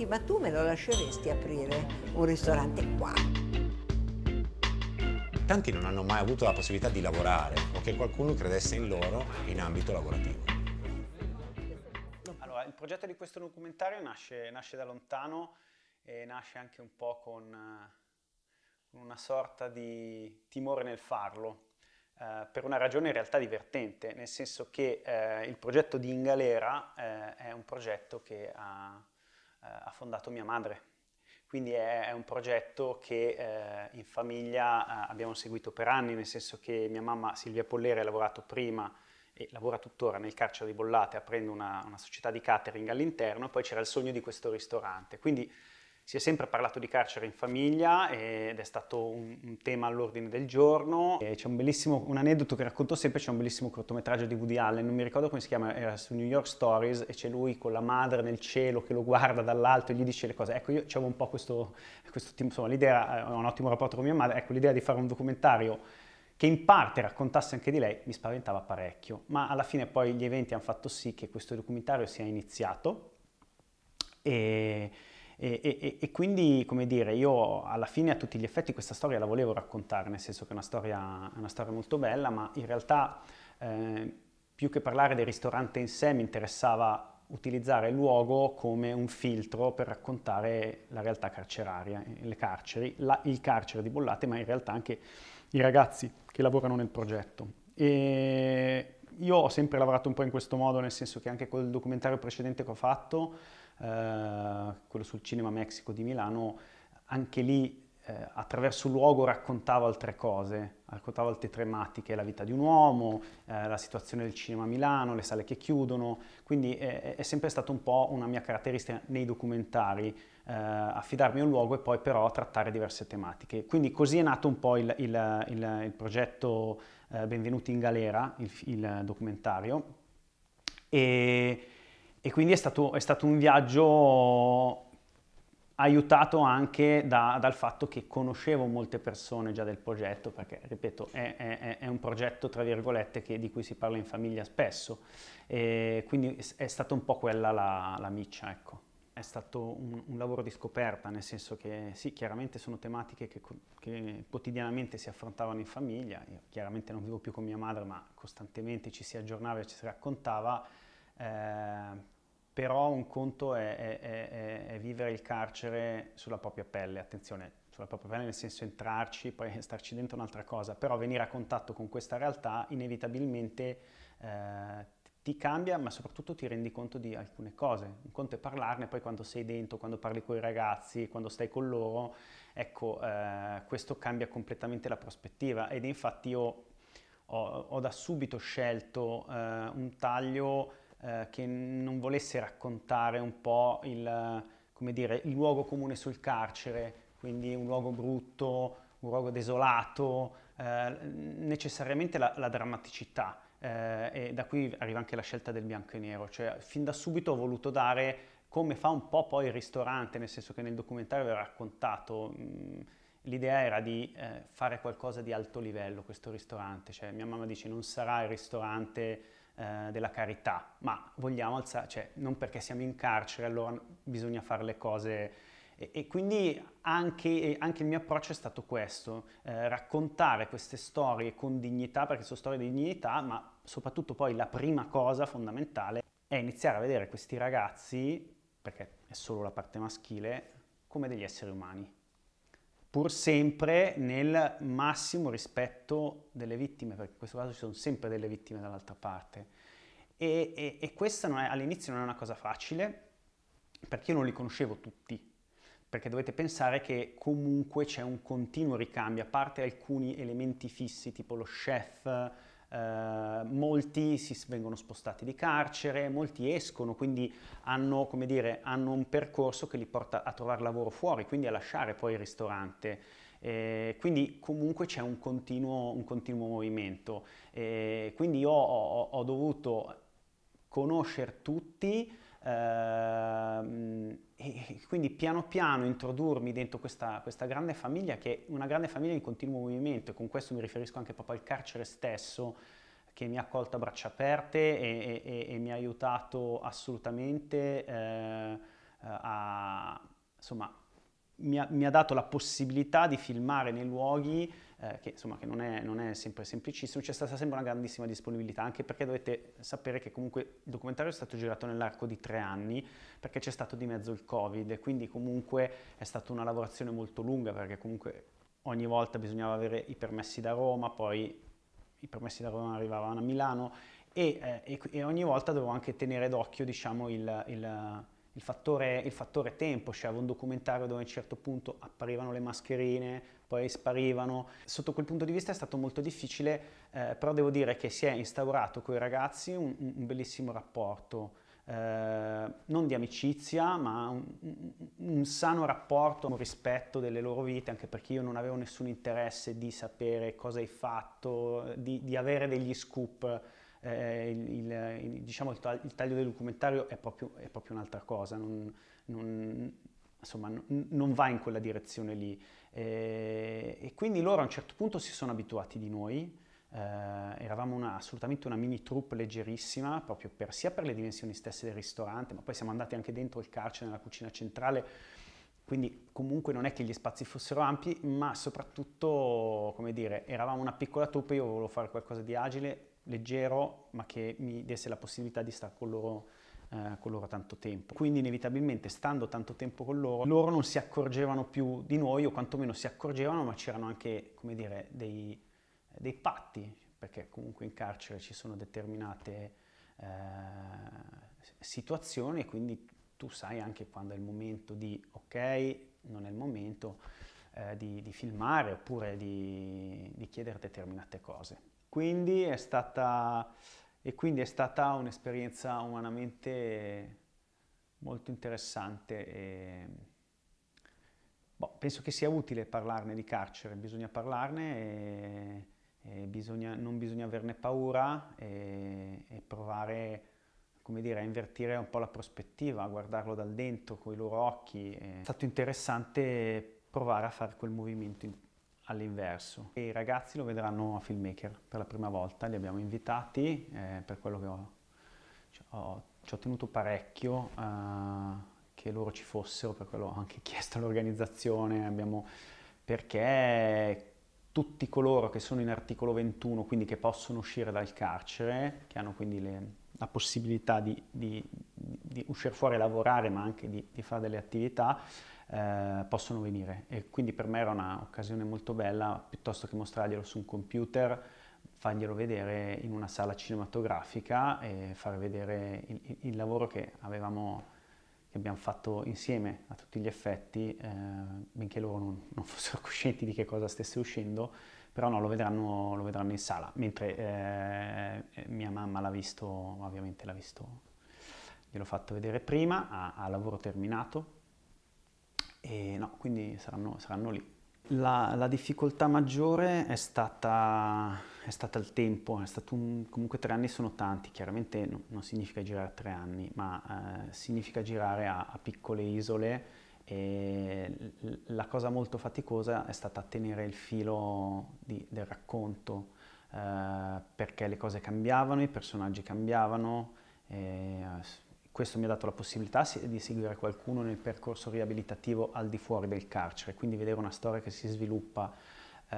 clienti, ma tu me lo lasceresti aprire un ristorante qua? Tanti non hanno mai avuto la possibilità di lavorare o che qualcuno credesse in loro in ambito lavorativo. Allora, il progetto di questo documentario nasce, nasce da lontano e nasce anche un po' con eh, una sorta di timore nel farlo, eh, per una ragione in realtà divertente, nel senso che eh, il progetto di Ingalera eh, è un progetto che ha eh, ha fondato mia madre. Quindi è, è un progetto che eh, in famiglia eh, abbiamo seguito per anni, nel senso che mia mamma Silvia Pollere ha lavorato prima e lavora tuttora nel carcere di Bollate aprendo una, una società di catering all'interno e poi c'era il sogno di questo ristorante. Quindi si è sempre parlato di carcere in famiglia ed è stato un, un tema all'ordine del giorno. E c'è un bellissimo, un aneddoto che racconto sempre, c'è un bellissimo cortometraggio di Woody Allen, non mi ricordo come si chiama, era su New York Stories e c'è lui con la madre nel cielo che lo guarda dall'alto e gli dice le cose. Ecco, io avevo un po' questo, questo insomma l'idea, eh, ho un ottimo rapporto con mia madre, ecco l'idea di fare un documentario che in parte raccontasse anche di lei mi spaventava parecchio, ma alla fine poi gli eventi hanno fatto sì che questo documentario sia iniziato e e, e, e, quindi, come dire, io alla fine a tutti gli effetti questa storia la volevo raccontare, nel senso che è una storia, è una storia molto bella, ma in realtà eh, più che parlare del ristorante in sé mi interessava utilizzare il luogo come un filtro per raccontare la realtà carceraria, eh, le carceri, la, il carcere di Bollate, ma in realtà anche i ragazzi che lavorano nel progetto. E io ho sempre lavorato un po' in questo modo, nel senso che anche col documentario precedente che ho fatto eh, quello sul Cinema Mexico di Milano, anche lì eh, attraverso un luogo raccontava altre cose, raccontava altre tematiche, la vita di un uomo, eh, la situazione del cinema a Milano, le sale che chiudono, quindi eh, è, è sempre stata un po' una mia caratteristica nei documentari, eh, affidarmi a un luogo e poi però trattare diverse tematiche. Quindi così è nato un po' il, il, il, il progetto eh, Benvenuti in Galera, il, documentario. E, e quindi è stato, è stato un viaggio aiutato anche da, dal fatto che conoscevo molte persone già del progetto, perché ripeto, è, è, è un progetto tra virgolette che, di cui si parla in famiglia spesso, e quindi è stata un po' quella la, la miccia, ecco. È stato un, un, lavoro di scoperta, nel senso che sì, chiaramente sono tematiche che, che quotidianamente si affrontavano in famiglia, io chiaramente non vivo più con mia madre, ma costantemente ci si aggiornava e ci si raccontava, eh, però un conto è, è, è, è, vivere il carcere sulla propria pelle, attenzione, sulla propria pelle nel senso entrarci, poi starci dentro un'altra cosa, però venire a contatto con questa realtà inevitabilmente eh, ti cambia, ma soprattutto ti rendi conto di alcune cose. Un conto è parlarne, poi quando sei dentro, quando parli con i ragazzi, quando stai con loro, ecco, eh, questo cambia completamente la prospettiva ed infatti io ho, ho da subito scelto eh, un taglio eh, che non volesse raccontare un po' il, dire, il, luogo comune sul carcere, quindi un luogo brutto, un luogo desolato, eh, necessariamente la, la drammaticità. Eh, e da qui arriva anche la scelta del bianco e nero, cioè fin da subito ho voluto dare come fa un po' poi il ristorante, nel senso che nel documentario aveva raccontato, mh, mm, l'idea era di eh, fare qualcosa di alto livello questo ristorante, cioè mia mamma dice non sarà il ristorante eh, della carità, ma vogliamo alzare, cioè non perché siamo in carcere allora bisogna fare le cose e, e quindi anche, anche, il mio approccio è stato questo, eh, raccontare queste storie con dignità, perché sono storie di dignità, ma soprattutto poi la prima cosa fondamentale è iniziare a vedere questi ragazzi, perché è solo la parte maschile, come degli esseri umani pur sempre nel massimo rispetto delle vittime, perché in questo caso ci sono sempre delle vittime dall'altra parte. E, e, e questa all'inizio non è una cosa facile, perché io non li conoscevo tutti, perché dovete pensare che comunque c'è un continuo ricambio, a parte alcuni elementi fissi tipo lo chef, eh, molti si vengono spostati di carcere, molti escono, quindi hanno, dire, hanno un percorso che li porta a trovare lavoro fuori, quindi a lasciare poi il ristorante. Eh, quindi comunque c'è un continuo, un continuo movimento. Eh, quindi io ho, ho, ho dovuto conoscere tutti, Ehm, e quindi piano piano introdurmi dentro questa, questa, grande famiglia che è una grande famiglia in continuo movimento e con questo mi riferisco anche proprio al carcere stesso che mi ha accolto a braccia aperte e, e, e mi ha aiutato assolutamente eh, a, insomma, mi ha, mi ha, dato la possibilità di filmare nei luoghi eh, che insomma che non è, non è, sempre semplicissimo, c'è stata sempre una grandissima disponibilità, anche perché dovete sapere che comunque il documentario è stato girato nell'arco di tre anni, perché c'è stato di mezzo il Covid quindi comunque è stata una lavorazione molto lunga, perché comunque ogni volta bisognava avere i permessi da Roma, poi i permessi da Roma arrivavano a Milano e, eh, e, e ogni volta dovevo anche tenere d'occhio diciamo il, il il fattore, il fattore, tempo, c'era cioè un documentario dove a un certo punto apparivano le mascherine, poi sparivano. Sotto quel punto di vista è stato molto difficile, eh, però devo dire che si è instaurato con i ragazzi un, un bellissimo rapporto, eh, non di amicizia, ma un, un, sano rapporto, un rispetto delle loro vite, anche perché io non avevo nessun interesse di sapere cosa hai fatto, di, di avere degli scoop eh, il, il, diciamo ta- il, taglio del documentario è proprio, è proprio un'altra cosa, non, non, insomma, n- non, va in quella direzione lì. Eh, e quindi loro a un certo punto si sono abituati di noi, eh, eravamo una, assolutamente una mini troupe leggerissima, proprio per, sia per le dimensioni stesse del ristorante, ma poi siamo andati anche dentro il carcere, nella cucina centrale, quindi comunque non è che gli spazi fossero ampi, ma soprattutto, come dire, eravamo una piccola truppa, io volevo fare qualcosa di agile, leggero, ma che mi desse la possibilità di stare con loro, eh, con loro tanto tempo. Quindi inevitabilmente, stando tanto tempo con loro, loro non si accorgevano più di noi, o quantomeno si accorgevano, ma c'erano anche, come dire, dei, dei patti, perché comunque in carcere ci sono determinate eh, situazioni e quindi tu sai anche quando è il momento di ok, non è il momento eh, di, di, filmare oppure di, di chiedere determinate cose. Quindi è stata, e quindi è stata un'esperienza umanamente molto interessante e boh, penso che sia utile parlarne di carcere, bisogna parlarne e, e bisogna, non bisogna averne paura e, e provare come dire, a invertire un po' la prospettiva, a guardarlo dal dentro con i loro occhi. È stato interessante provare a fare quel movimento all'inverso. E I ragazzi lo vedranno a Filmmaker per la prima volta, li abbiamo invitati eh, per quello che ho, cioè, ho, ci ho tenuto parecchio eh, che loro ci fossero, per quello ho anche chiesto all'organizzazione, abbiamo, perché tutti coloro che sono in articolo 21, quindi che possono uscire dal carcere, che hanno quindi le, la possibilità di, di, di, uscire fuori a lavorare, ma anche di, di fare delle attività, eh, possono venire. E quindi per me era un'occasione molto bella, piuttosto che mostrarglielo su un computer, farglielo vedere in una sala cinematografica e far vedere il, il, il lavoro che, avevamo, che abbiamo fatto insieme a tutti gli effetti, eh, benché loro non, non fossero coscienti di che cosa stesse uscendo, però no, lo vedranno, lo vedranno in sala, mentre eh, mia mamma l'ha visto, ovviamente l'ha visto, gliel'ho fatto vedere prima, ha, ha lavoro terminato, e no, quindi saranno, saranno lì. La, la, difficoltà maggiore è stata, è stata il tempo, un, comunque tre anni sono tanti, chiaramente no, non significa girare tre anni, ma eh, significa girare a, a piccole isole e la cosa molto faticosa è stata tenere il filo di, del racconto, eh, perché le cose cambiavano, i personaggi cambiavano, eh, questo mi ha dato la possibilità di seguire qualcuno nel percorso riabilitativo al di fuori del carcere, quindi vedere una storia che si sviluppa, eh,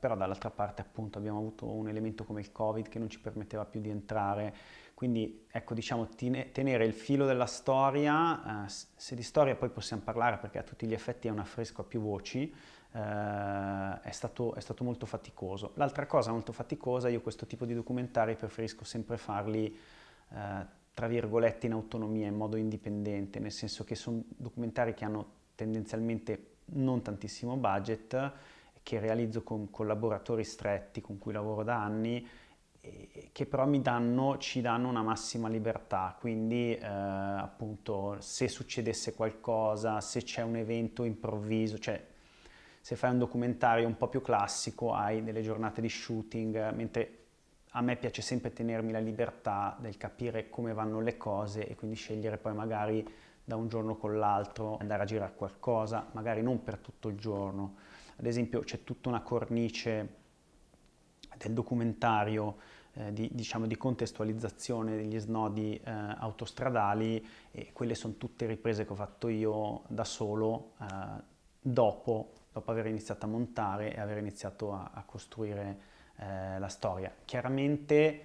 però dall'altra parte appunto abbiamo avuto un elemento come il Covid che non ci permetteva più di entrare quindi ecco, diciamo, tenere il filo della storia, eh, se di storia poi possiamo parlare perché a tutti gli effetti è un affresco a più voci, eh, è, stato, è, stato, molto faticoso. L'altra cosa molto faticosa, io questo tipo di documentari preferisco sempre farli, eh, tra virgolette, in autonomia, in modo indipendente, nel senso che sono documentari che hanno tendenzialmente non tantissimo budget, che realizzo con collaboratori stretti con cui lavoro da anni eh, che però mi danno, ci danno una massima libertà, quindi eh, appunto se succedesse qualcosa, se c'è un evento improvviso, cioè se fai un documentario un po' più classico hai delle giornate di shooting, mentre a me piace sempre tenermi la libertà del capire come vanno le cose e quindi scegliere poi magari da un giorno con l'altro andare a girare qualcosa, magari non per tutto il giorno. Ad esempio c'è tutta una cornice del documentario eh, di, diciamo, di, contestualizzazione degli snodi eh, autostradali e quelle sono tutte riprese che ho fatto io da solo eh, dopo, dopo, aver iniziato a montare e aver iniziato a, a costruire eh, la storia. Chiaramente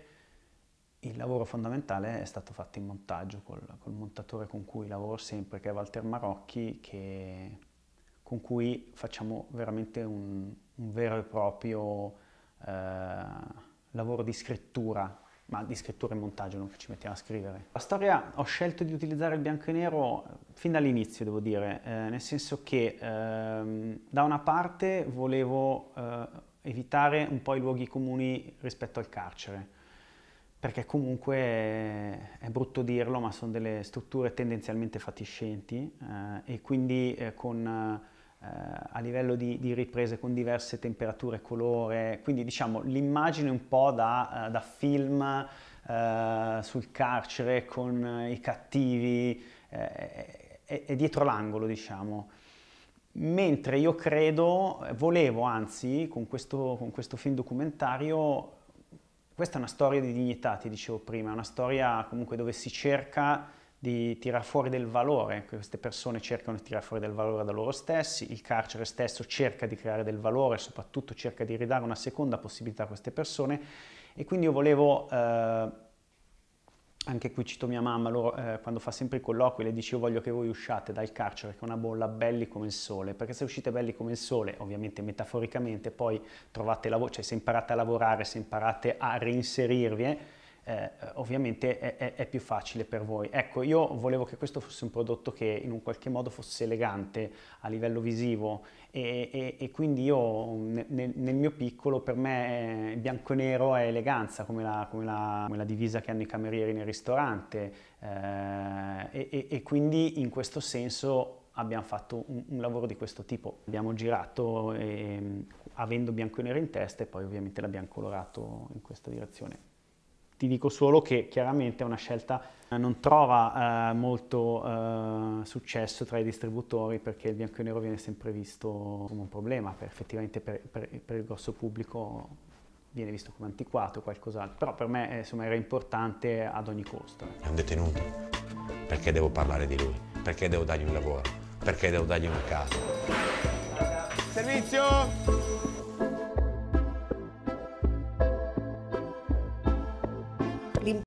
il lavoro fondamentale è stato fatto in montaggio col, col montatore con cui lavoro sempre, che è Walter Marocchi, che, con cui facciamo veramente un, un vero e proprio eh, lavoro di scrittura, ma di scrittura e montaggio, non che ci mettiamo a scrivere. La storia ho scelto di utilizzare il bianco e nero fin dall'inizio, devo dire, eh, nel senso che ehm, da una parte volevo eh, evitare un po' i luoghi comuni rispetto al carcere, perché comunque è, brutto dirlo, ma sono delle strutture tendenzialmente fatiscenti eh, e quindi eh, con eh, a livello di, di, riprese con diverse temperature, e colore, quindi diciamo l'immagine un po' da, eh, da film eh, sul carcere con eh, i cattivi eh, è, è, dietro l'angolo diciamo. Mentre io credo, volevo anzi con questo, con questo film documentario, questa è una storia di dignità, ti dicevo prima, è una storia comunque dove si cerca di tirare fuori del valore, queste persone cercano di tirare fuori del valore da loro stessi, il carcere stesso cerca di creare del valore, soprattutto cerca di ridare una seconda possibilità a queste persone e quindi io volevo... Eh, anche qui cito mia mamma, loro, eh, quando fa sempre i colloqui le dice io voglio che voi usciate dal carcere che è una bolla belli come il sole, perché se uscite belli come il sole, ovviamente metaforicamente, poi trovate lavoro, cioè se imparate a lavorare, se imparate a reinserirvi, eh, eh, eh, ovviamente è, è, più facile per voi. Ecco, io volevo che questo fosse un prodotto che in un qualche modo fosse elegante a livello visivo e, e, e quindi io nel, nel, mio piccolo per me eh, bianco e nero è eleganza come la, come la, come la divisa che hanno i camerieri nel ristorante eh, e, e quindi in questo senso abbiamo fatto un, un, lavoro di questo tipo. Abbiamo girato eh, avendo bianco e nero in testa e poi ovviamente l'abbiamo colorato in questa direzione. Ti dico solo che chiaramente è una scelta che eh, non trova eh, molto eh, successo tra i distributori perché il bianco e nero viene sempre visto come un problema, per, effettivamente per, per, per, il grosso pubblico viene visto come antiquato o qualcos'altro, però per me eh, insomma, era importante ad ogni costo. È un detenuto, perché devo parlare di lui, perché devo dargli un lavoro, perché devo dargli una casa. Servizio!